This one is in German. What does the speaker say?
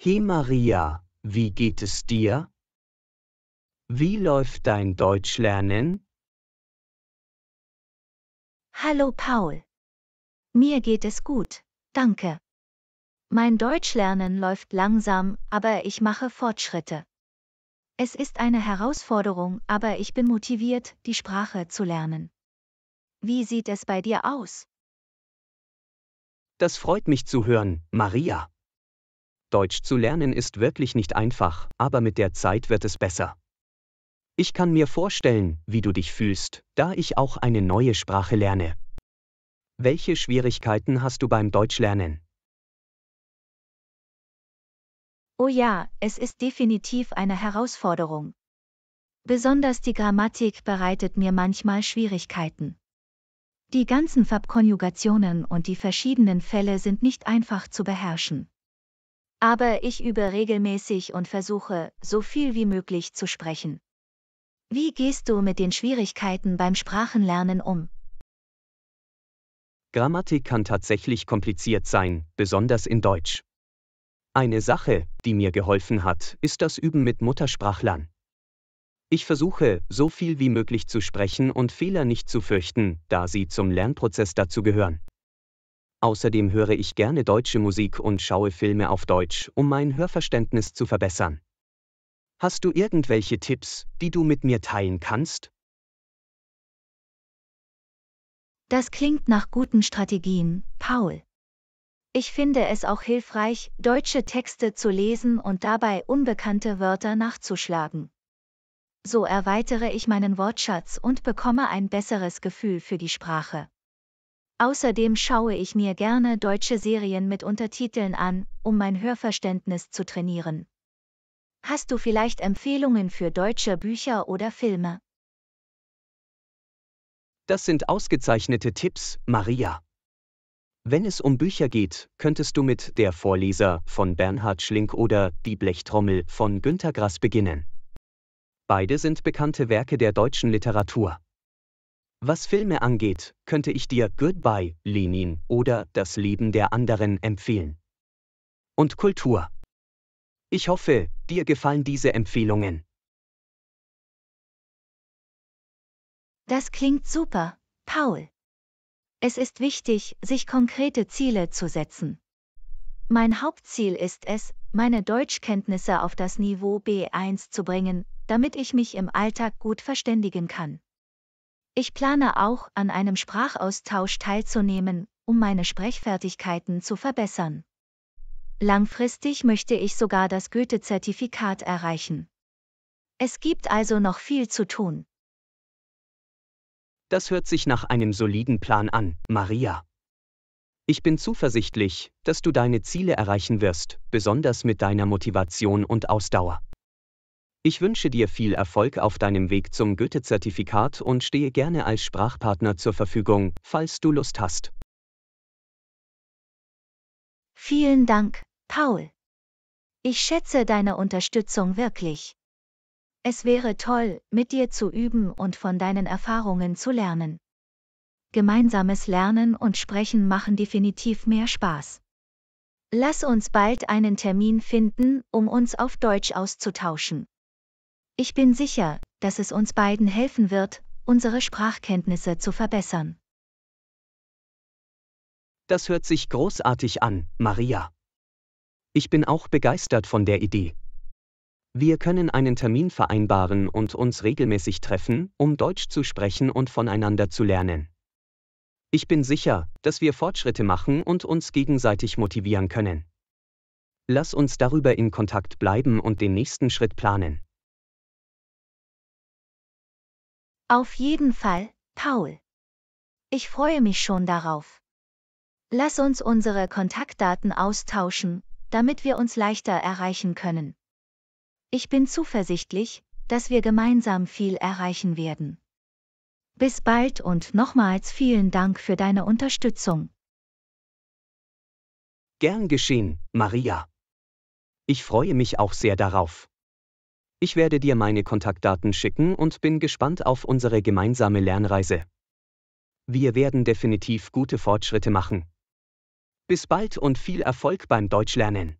Hey Maria, wie geht es dir? Wie läuft dein Deutschlernen? Hallo Paul. Mir geht es gut, danke. Mein Deutschlernen läuft langsam, aber ich mache Fortschritte. Es ist eine Herausforderung, aber ich bin motiviert, die Sprache zu lernen. Wie sieht es bei dir aus? Das freut mich zu hören, Maria. Deutsch zu lernen ist wirklich nicht einfach, aber mit der Zeit wird es besser. Ich kann mir vorstellen, wie du dich fühlst, da ich auch eine neue Sprache lerne. Welche Schwierigkeiten hast du beim Deutschlernen? Oh ja, es ist definitiv eine Herausforderung. Besonders die Grammatik bereitet mir manchmal Schwierigkeiten. Die ganzen Verbkonjugationen und die verschiedenen Fälle sind nicht einfach zu beherrschen. Aber ich übe regelmäßig und versuche, so viel wie möglich zu sprechen. Wie gehst du mit den Schwierigkeiten beim Sprachenlernen um? Grammatik kann tatsächlich kompliziert sein, besonders in Deutsch. Eine Sache, die mir geholfen hat, ist das Üben mit Muttersprachlern. Ich versuche, so viel wie möglich zu sprechen und Fehler nicht zu fürchten, da sie zum Lernprozess dazugehören. Außerdem höre ich gerne deutsche Musik und schaue Filme auf Deutsch, um mein Hörverständnis zu verbessern. Hast du irgendwelche Tipps, die du mit mir teilen kannst? Das klingt nach guten Strategien, Paul. Ich finde es auch hilfreich, deutsche Texte zu lesen und dabei unbekannte Wörter nachzuschlagen. So erweitere ich meinen Wortschatz und bekomme ein besseres Gefühl für die Sprache. Außerdem schaue ich mir gerne deutsche Serien mit Untertiteln an, um mein Hörverständnis zu trainieren. Hast du vielleicht Empfehlungen für deutsche Bücher oder Filme? Das sind ausgezeichnete Tipps, Maria. Wenn es um Bücher geht, könntest du mit Der Vorleser von Bernhard Schlink oder Die Blechtrommel von Günter Grass beginnen. Beide sind bekannte Werke der deutschen Literatur. Was Filme angeht, könnte ich dir Goodbye, Lenin oder Das Leben der anderen empfehlen. Und Kultur. Ich hoffe, dir gefallen diese Empfehlungen. Das klingt super, Paul. Es ist wichtig, sich konkrete Ziele zu setzen. Mein Hauptziel ist es, meine Deutschkenntnisse auf das Niveau B1 zu bringen, damit ich mich im Alltag gut verständigen kann. Ich plane auch, an einem Sprachaustausch teilzunehmen, um meine Sprechfertigkeiten zu verbessern. Langfristig möchte ich sogar das Goethe-Zertifikat erreichen. Es gibt also noch viel zu tun. Das hört sich nach einem soliden Plan an, Maria. Ich bin zuversichtlich, dass du deine Ziele erreichen wirst, besonders mit deiner Motivation und Ausdauer. Ich wünsche dir viel Erfolg auf deinem Weg zum Goethe-Zertifikat und stehe gerne als Sprachpartner zur Verfügung, falls du Lust hast. Vielen Dank, Paul. Ich schätze deine Unterstützung wirklich. Es wäre toll, mit dir zu üben und von deinen Erfahrungen zu lernen. Gemeinsames Lernen und Sprechen machen definitiv mehr Spaß. Lass uns bald einen Termin finden, um uns auf Deutsch auszutauschen. Ich bin sicher, dass es uns beiden helfen wird, unsere Sprachkenntnisse zu verbessern. Das hört sich großartig an, Maria. Ich bin auch begeistert von der Idee. Wir können einen Termin vereinbaren und uns regelmäßig treffen, um Deutsch zu sprechen und voneinander zu lernen. Ich bin sicher, dass wir Fortschritte machen und uns gegenseitig motivieren können. Lass uns darüber in Kontakt bleiben und den nächsten Schritt planen. Auf jeden Fall, Paul. Ich freue mich schon darauf. Lass uns unsere Kontaktdaten austauschen, damit wir uns leichter erreichen können. Ich bin zuversichtlich, dass wir gemeinsam viel erreichen werden. Bis bald und nochmals vielen Dank für deine Unterstützung. Gern geschehen, Maria. Ich freue mich auch sehr darauf. Ich werde dir meine Kontaktdaten schicken und bin gespannt auf unsere gemeinsame Lernreise. Wir werden definitiv gute Fortschritte machen. Bis bald und viel Erfolg beim Deutschlernen.